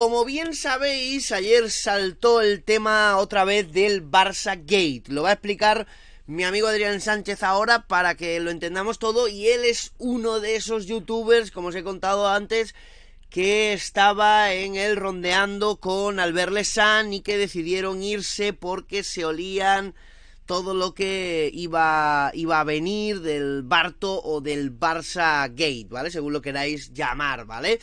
Como bien sabéis, ayer saltó el tema otra vez del Barça Gate. Lo va a explicar mi amigo Adrián Sánchez ahora para que lo entendamos todo y él es uno de esos youtubers, como os he contado antes, que estaba en el rondeando con Albert Lesan y que decidieron irse porque se olían todo lo que iba, iba a venir del Barto o del Barça Gate, ¿vale? Según lo queráis llamar, ¿vale?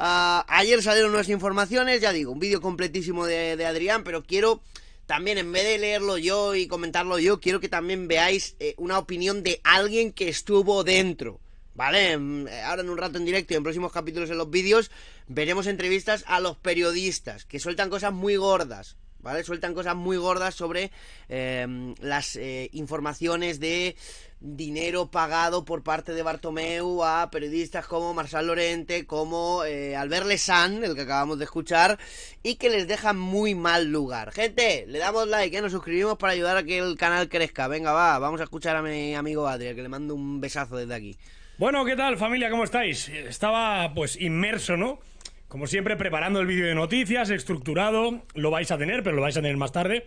Ah, ayer salieron nuevas informaciones, ya digo, un vídeo completísimo de, Adrián, pero quiero también en vez de leerlo yo y comentarlo yo, quiero que también veáis eh, una opinión de alguien que estuvo dentro. ¿Vale? Eh, ahora en un rato en directo y en próximos capítulos en los vídeos veremos entrevistas a los periodistas que sueltan cosas muy gordas. ¿vale? Sueltan cosas muy gordas sobre eh, las eh, informaciones de dinero pagado por parte de Bartomeu a periodistas como Marcial Lorente, como eh, Albert Lesan, el que acabamos de escuchar, y que les deja muy mal lugar. Gente, le damos like, nos suscribimos para ayudar a que el canal crezca. Venga, va, vamos a escuchar a mi amigo Adria, que le mando un besazo desde aquí. Bueno, ¿qué tal familia? ¿Cómo estáis? Estaba pues inmerso, ¿no? Como siempre, preparando el vídeo de noticias, estructurado, lo vais a tener, pero lo vais a tener más tarde.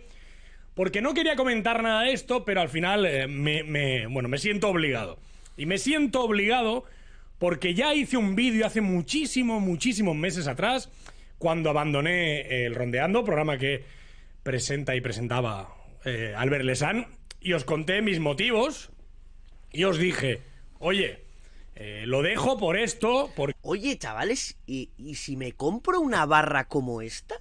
Porque no quería comentar nada de esto, pero al final eh, me, bueno, me siento obligado. Y me siento obligado porque ya hice un vídeo hace muchísimos, muchísimos meses atrás, cuando abandoné el Rondeando, programa que presenta y presentaba eh, Albert Lesan, y os conté mis motivos y os dije, oye, eh, lo dejo por esto. Porque... Oye, chavales, ¿y, si me compro una barra como esta?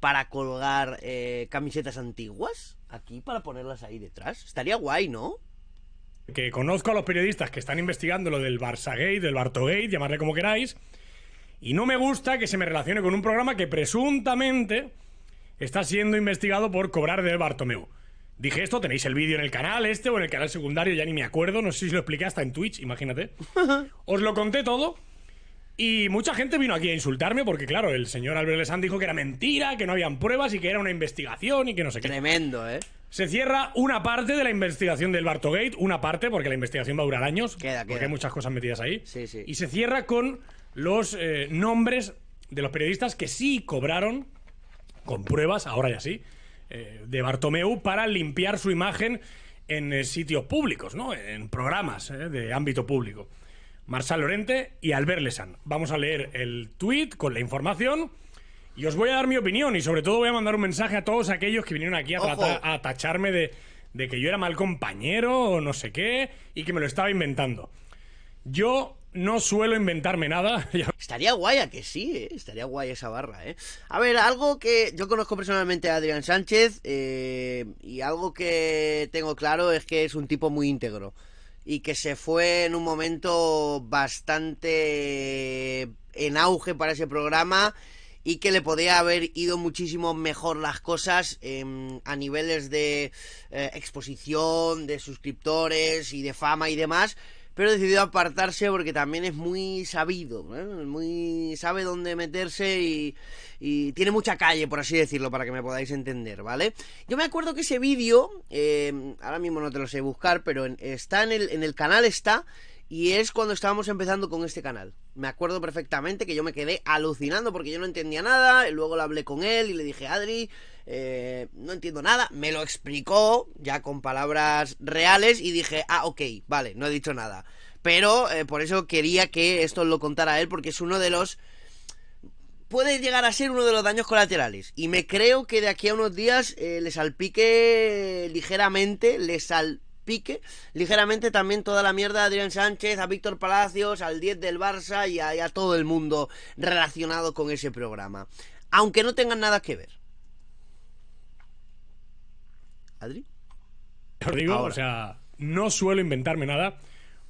Para colgar eh, camisetas antiguas, aquí para ponerlas ahí detrás. Estaría guay, ¿no? Que conozco a los periodistas que están investigando lo del Barçagate, del Bartogate, llamarle como queráis. Y no me gusta que se me relacione con un programa que presuntamente está siendo investigado por cobrar de Bartomeu. Dije esto, tenéis el vídeo en el canal este o en el canal secundario, ya ni me acuerdo, no sé si lo expliqué hasta en Twitch, imagínate. Os lo conté todo y mucha gente vino aquí a insultarme porque, claro, el señor Albert Lesan dijo que era mentira, que no habían pruebas y que era una investigación y que no sé qué. Tremendo, ¿eh? Se cierra una parte de la investigación del Bartogate, una parte porque la investigación va a durar años, porque hay muchas cosas metidas ahí. Sí, sí. Y se cierra con los eh, nombres de los periodistas que sí cobraron con pruebas, ahora ya sí, eh, de Bartomeu para limpiar su imagen en eh, sitios públicos, ¿no? en programas eh, de ámbito público. Marsal Lorente y Albert Lesan. Vamos a leer el tweet con la información y os voy a dar mi opinión y sobre todo voy a mandar un mensaje a todos aquellos que vinieron aquí a, tacharme de que yo era mal compañero o no sé qué y que me lo estaba inventando. Yo no suelo inventarme nada. Estaría guay que sí, eh. estaría guay esa barra. Eh. A ver, algo que yo conozco personalmente a Adrián Sánchez eh, y algo que tengo claro es que es un tipo muy íntegro y que se fue en un momento bastante en auge para ese programa y que le podía haber ido muchísimo mejor las cosas em, a niveles de exposición, de suscriptores y de fama y demás pero decidió apartarse porque también es muy sabido, ¿eh? muy sabe dónde meterse y, tiene mucha calle, por así decirlo, para que me podáis entender, ¿vale? Yo me acuerdo que ese vídeo, em, ahora mismo no te lo sé buscar, pero está en el, en el canal, está, y es cuando estábamos empezando con este canal. Me acuerdo perfectamente que yo me quedé alucinando porque yo no entendía nada, y luego lo hablé con él y le dije, Adri, eh, no entiendo nada, me lo explicó ya con palabras reales y dije, ah, ok, vale, no he dicho nada. Pero eh, por eso quería que esto lo contara él, porque es uno de los... Puede llegar a ser uno de los daños colaterales. Y me creo que de aquí a unos días eh, le salpique ligeramente, le salpique ligeramente también toda la mierda a Adrián Sánchez, a Víctor Palacios, al 10 del Barça y a todo el mundo relacionado con ese programa. Aunque no tengan nada que ver. Adri. Os digo, o sea, no suelo inventarme nada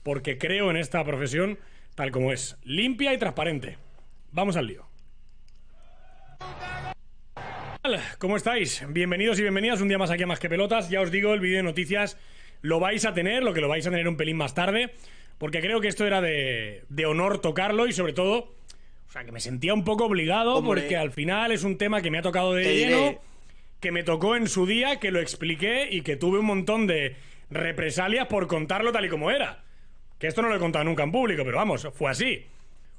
porque creo en esta profesión tal como es, limpia y transparente. Vamos al lío. ¿Cómo estáis? Bienvenidos y bienvenidas un día más aquí a Más que Pelotas. Ya os digo, el vídeo de noticias lo vais a tener, lo que lo vais a tener un pelín más tarde, porque creo que esto era de, honor tocarlo y sobre todo, o sea, que me sentía un poco obligado porque al final es un tema que me ha tocado de lleno que me tocó en su día, que lo expliqué y que tuve un montón de represalias por contarlo tal y como era. Que esto no lo he contado nunca en público, pero vamos, fue así.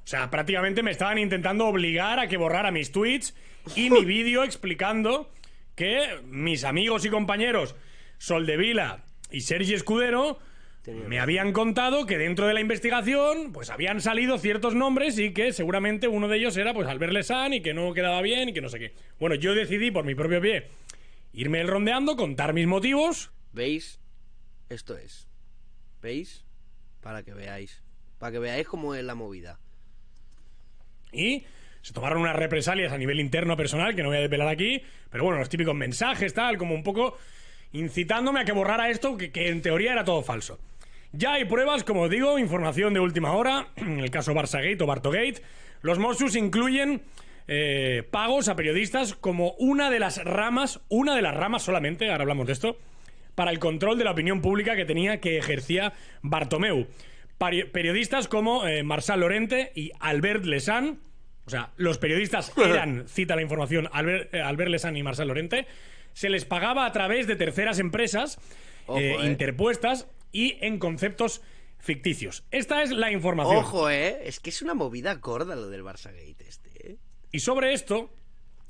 O sea, prácticamente me estaban intentando obligar a que borrara mis tweets y mi vídeo explicando que mis amigos y compañeros Soldevila y Sergi Escudero me habían contado que dentro de la investigación pues habían salido ciertos nombres y que seguramente uno de ellos era pues Albert Lesan y que no quedaba bien y que no sé qué. Bueno, yo decidí por mi propio pie irme el rondeando, contar mis motivos. ¿Veis? Esto es. ¿Veis? Para que veáis. Para que veáis cómo es la movida. Y se tomaron unas represalias a nivel interno personal, que no voy a desvelar aquí, pero bueno, los típicos mensajes, tal, como un poco incitándome a que borrara esto, que en teoría era todo falso. Ya hay pruebas, como digo, información de última hora, en el caso Barçagate o Bartogate. Los Mossos incluyen eh, pagos a periodistas como una de las ramas, una de las ramas solamente, ahora hablamos de esto, para el control de la opinión pública que tenía que ejercía Bartomeu. periodistas como eh, Marsal Lorente y Albert Lesan, o sea, los periodistas eran, cita la información, Albert, Lesanne eh, Albert Lesan y Marsal Lorente, se les pagaba a través de terceras empresas eh, interpuestas y en conceptos ficticios. Esta es la información. Ojo, eh, Es que es una movida gorda lo del Barça Gate este. Eh. Y sobre esto,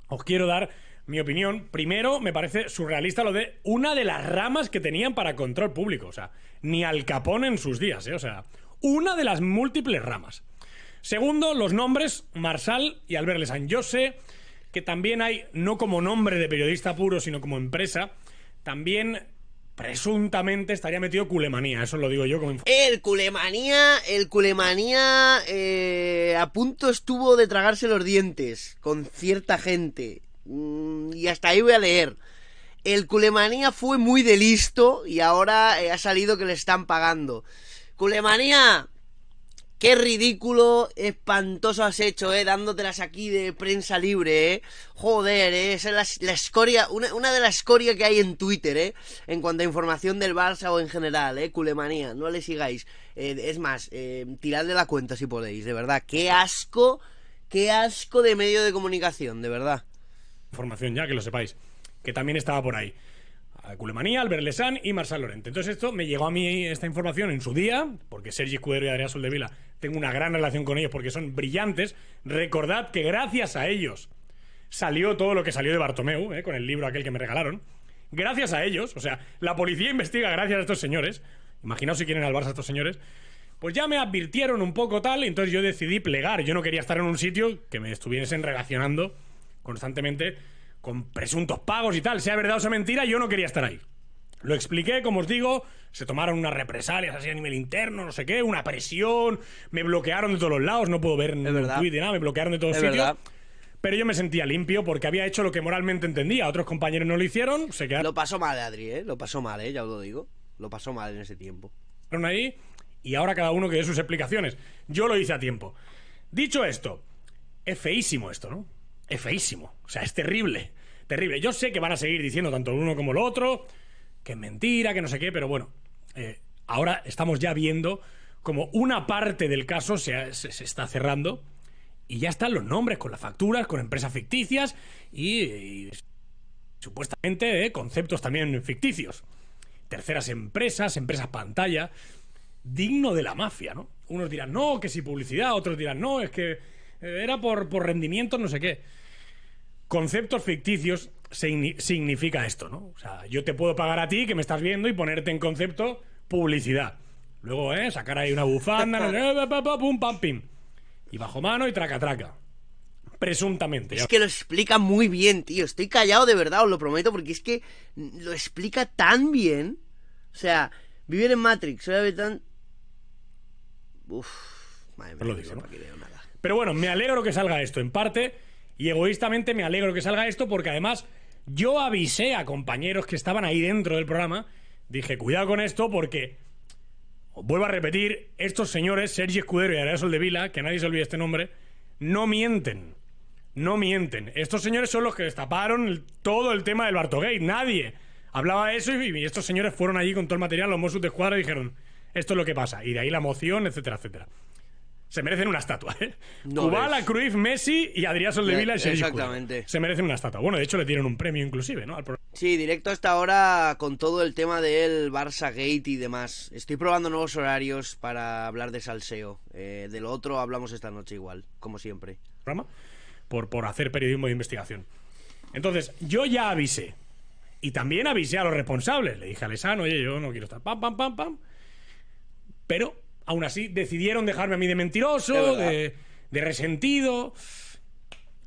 os quiero dar mi opinión. Primero, me parece surrealista lo de una de las ramas que tenían para control público. O sea, ni al capón en sus días, ¿eh? O sea, una de las múltiples ramas. Segundo, los nombres Marsal y Albert Lesan. Yo sé que también hay, no como nombre de periodista puro, sino como empresa, también presuntamente estaría metido culemanía, eso lo digo yo como El culemanía, el culemanía eh, a punto estuvo de tragarse los dientes con cierta gente. Mm, y hasta ahí voy a leer. El culemanía fue muy de listo y ahora eh, ha salido que le están pagando. Culemanía, Qué ridículo, espantoso has hecho, eh, dándotelas aquí de prensa libre, eh. Joder, eh, esa es la, escoria, una, de las escorias que hay en Twitter, eh, en cuanto a información del Barça o en general, eh, culemanía, no le sigáis. Eh, es más, eh, tirad de la cuenta si podéis, de verdad. Qué asco, qué asco de medio de comunicación, de verdad. Información ya, que lo sepáis, que también estaba por ahí. Culemanía, Albert Lesán y Marsal Lorente. Entonces esto me llegó a mí esta información en su día, porque Sergi Cuero y Adrián Soldevila, tengo una gran relación con ellos porque son brillantes. Recordad que gracias a ellos salió todo lo que salió de Bartomeu, eh, con el libro aquel que me regalaron. Gracias a ellos, o sea, la policía investiga gracias a estos señores. Imaginaos si quieren al Barça estos señores. Pues ya me advirtieron un poco tal, y entonces yo decidí plegar. Yo no quería estar en un sitio que me estuviesen relacionando constantemente con presuntos pagos y tal, sea verdad o sea mentira, yo no quería estar ahí. Lo expliqué, como os digo, se tomaron unas represalias así a nivel interno, no sé qué, una presión, me bloquearon de todos los lados, no puedo ver ni tweet ni nada, me bloquearon de todos es Pero yo me sentía limpio porque había hecho lo que moralmente entendía, otros compañeros no lo hicieron, se quedaron. Lo pasó mal, Adri, ¿eh? lo pasó mal, ¿eh? ya os lo digo, lo pasó mal en ese tiempo. Ahí y ahora cada uno que dé sus explicaciones. Yo lo hice a tiempo. Dicho esto, es feísimo esto, ¿no? es feísimo. O sea, es terrible. Terrible. Yo sé que van a seguir diciendo tanto el uno como el otro, que es mentira, que no sé qué, pero bueno, eh, ahora estamos ya viendo como una parte del caso se, se, está cerrando y ya están los nombres con las facturas, con empresas ficticias y, supuestamente eh, conceptos también ficticios. Terceras empresas, empresas pantalla, digno de la mafia, ¿no? Unos dirán, no, que si publicidad, otros dirán, no, es que eh, era por, por rendimiento, no sé qué conceptos ficticios significa esto, ¿no? O sea, yo te puedo pagar a ti que me estás viendo y ponerte en concepto publicidad. Luego, ¿eh? Sacar ahí una bufanda, eh, pum, Y bajo mano y traca, traca. Presuntamente. Es que lo explica muy bien, tío. Estoy callado de verdad, os lo prometo, porque es que lo explica tan bien. O sea, vivir en Matrix, soy tan... Uf, madre no Pero bueno, me alegro que salga esto, en parte y egoístamente me alegro que salga esto porque además yo avisé a compañeros que estaban ahí dentro del programa. Dije, cuidado con esto porque, vuelvo a repetir, estos señores, Sergio Escudero y Arias de Vila, que nadie se olvide este nombre, no mienten. No mienten. Estos señores son los que destaparon todo el tema del Bartogate. Nadie hablaba de eso y, estos señores fueron allí con todo el material, los Mossos de Escuadra y dijeron, esto es lo que pasa. Y de ahí la moción, etcétera, etcétera se merecen una estatua. ¿eh? No Kubala, Cruyff, Messi y Adrián Soldevila y Exactamente. Se merecen una estatua. Bueno, de hecho le tienen un premio inclusive, ¿no? sí, directo hasta ahora con todo el tema del Barça Gate y demás. Estoy probando nuevos horarios para hablar de salseo. Eh, de lo otro hablamos esta noche igual, como siempre. Rama, por, por hacer periodismo de investigación. Entonces, yo ya avisé. Y también avisé a los responsables. Le dije a Lesano, oye, yo no quiero estar. Pam, pam, pam, pam. Pero Aún así, decidieron dejarme a mí de mentiroso, de, resentido.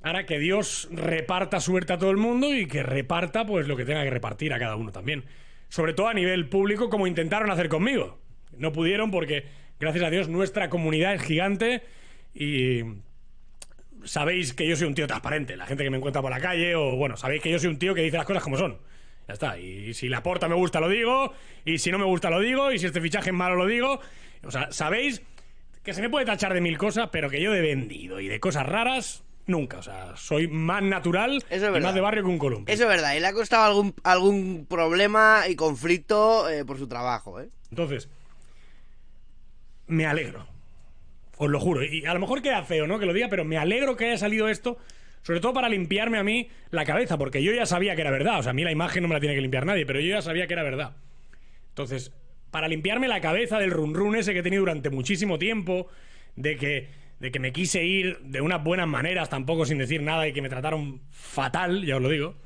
Ahora que Dios reparta suerte a todo el mundo y que reparta pues lo que tenga que repartir a cada uno también. Sobre todo a nivel público, como intentaron hacer conmigo. No pudieron porque, gracias a Dios, nuestra comunidad es gigante y sabéis que yo soy un tío transparente. La gente que me encuentra por la calle o, bueno, sabéis que yo soy un tío que dice las cosas como son. Ya está. Y si la porta me gusta, lo digo. Y si no me gusta, lo digo. Y si este fichaje es malo, lo digo. O sea, sabéis que se me puede tachar de mil cosas, pero que yo de vendido y de cosas raras, nunca. O sea, soy más natural y más de barrio que un columpio. Eso es verdad. Y le ha costado algún, algún problema y conflicto eh, por su trabajo, ¿eh? Entonces, me alegro. Os lo juro. Y a lo mejor queda feo, ¿no? Que lo diga, pero me alegro que haya salido esto sobre todo para limpiarme a mí la cabeza, porque yo ya sabía que era verdad. O sea, a mí la imagen no me la tiene que limpiar nadie, pero yo ya sabía que era verdad. Entonces, para limpiarme la cabeza del run run ese que he tenido durante muchísimo tiempo, de que, de que me quise ir de unas buenas maneras, tampoco sin decir nada, y que me trataron fatal, ya os lo digo,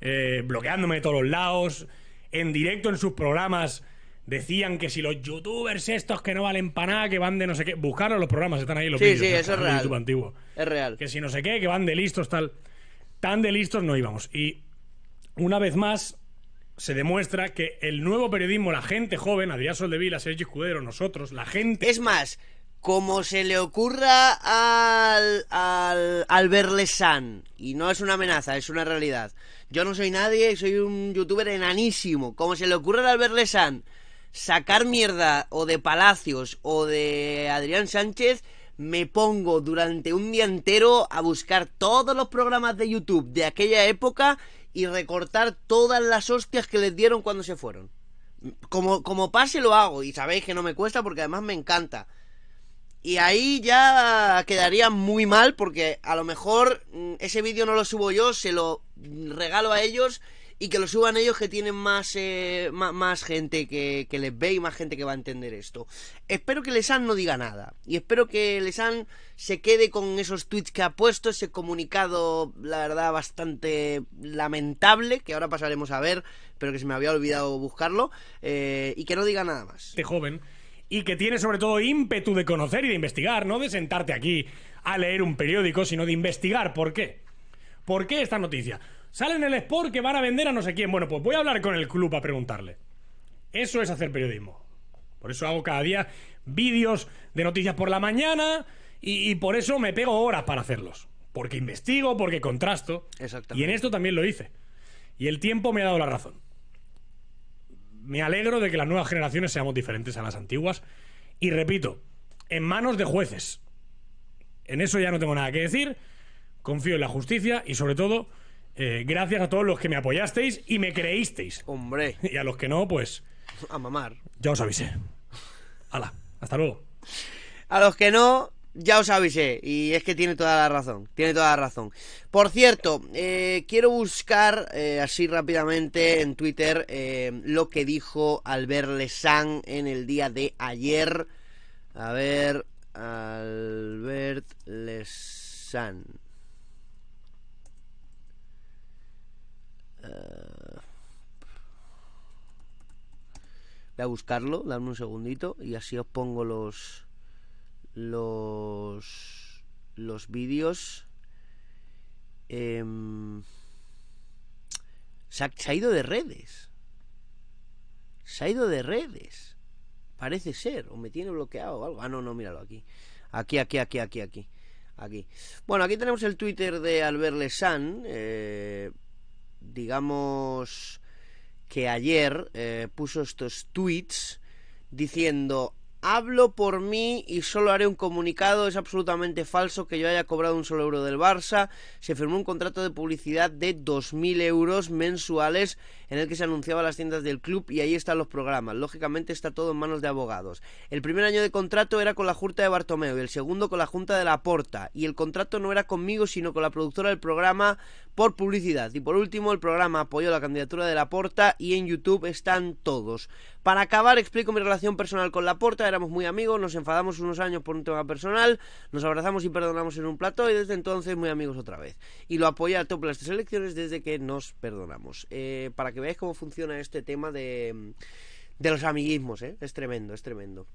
eh, bloqueándome de todos los lados, en directo en sus programas decían que si los youtubers estos que no valen para nada, que van de no sé qué. Buscaron los programas, están ahí los sí, vídeos. YouTube antiguo. Es real. Que si no sé qué, que van de listos, tal. Tan de listos no íbamos. Y una vez más se demuestra que el nuevo periodismo, la gente joven, Adrián Soldevila, Sergio Escudero, nosotros, la gente. Es más, como se le ocurra al, al, al verle y no es una amenaza, es una realidad. Yo no soy nadie, soy un youtuber enanísimo. Como se le ocurra al verle sacar mierda o de Palacios o de Adrián Sánchez, me pongo durante un día entero a buscar todos los programas de YouTube de aquella época y recortar todas las hostias que les dieron cuando se fueron. Como, como pase lo hago y sabéis que no me cuesta porque además me encanta. Y ahí ya quedaría muy mal porque a lo mejor mm, ese vídeo no lo subo yo, se lo regalo a ellos y que lo suban ellos que tienen más, eh, más, gente que, que, les ve y más gente que va a entender esto. Espero que Lesan no diga nada y espero que Lesan se quede con esos tweets que ha puesto, ese comunicado, la verdad, bastante lamentable, que ahora pasaremos a ver, pero que se me había olvidado buscarlo, eh, y que no diga nada más. Este joven y que tiene sobre todo ímpetu de conocer y de investigar, no de sentarte aquí a leer un periódico, sino de investigar. ¿Por qué? ¿Por qué esta noticia? Salen en el Sport que van a vender a no sé quién. Bueno, pues voy a hablar con el club a preguntarle. Eso es hacer periodismo. Por eso hago cada día vídeos de noticias por la mañana y, y por eso me pego horas para hacerlos. Porque investigo, porque contrasto. Exactamente. Y en esto también lo hice. Y el tiempo me ha dado la razón. Me alegro de que las nuevas generaciones seamos diferentes a las antiguas. Y repito, en manos de jueces. En eso ya no tengo nada que decir. Confío en la justicia y sobre todo eh, gracias a todos los que me apoyasteis y me creísteis. Hombre. Y a los que no, pues. A mamar. Ya os avisé. Hala, hasta luego. A los que no, ya os avisé. Y es que tiene toda la razón. Tiene toda la razón. Por cierto, eh, quiero buscar eh, así rápidamente en Twitter lo que dijo Albert Lesan en el día de ayer. A ver, Albert Lesan. voy a buscarlo, darme un segundito y así os pongo los los los vídeos. Em, se, ha, ido de redes. Se ha ido de redes. Parece ser. O me tiene bloqueado o algo. Ah, no, no, míralo aquí. Aquí, aquí, aquí, aquí, aquí. Aquí. Bueno, aquí tenemos el Twitter de Albert Lesan. Eh, digamos que ayer eh, puso estos tweets diciendo hablo por mí y solo haré un comunicado, es absolutamente falso que yo haya cobrado un solo euro del Barça, se firmó un contrato de publicidad de 2.000 euros mensuales en el que se anunciaba las tiendas del club y ahí están los programas. Lógicamente está todo en manos de abogados. El primer año de contrato era con la Junta de Bartomeo y el segundo con la Junta de la Porta. Y el contrato no era conmigo, sino con la productora del programa por publicidad. Y por último, el programa apoyó la candidatura de la Porta y en YouTube están todos. Para acabar, explico mi relación personal con la Porta. Éramos muy amigos, nos enfadamos unos años por un tema personal, nos abrazamos y perdonamos en un plato y desde entonces muy amigos otra vez. Y lo apoyé a tope las tres elecciones desde que nos perdonamos. Eh, para ves cómo funciona este tema de, mm, los amiguismos, ¿eh? Es tremendo, es tremendo.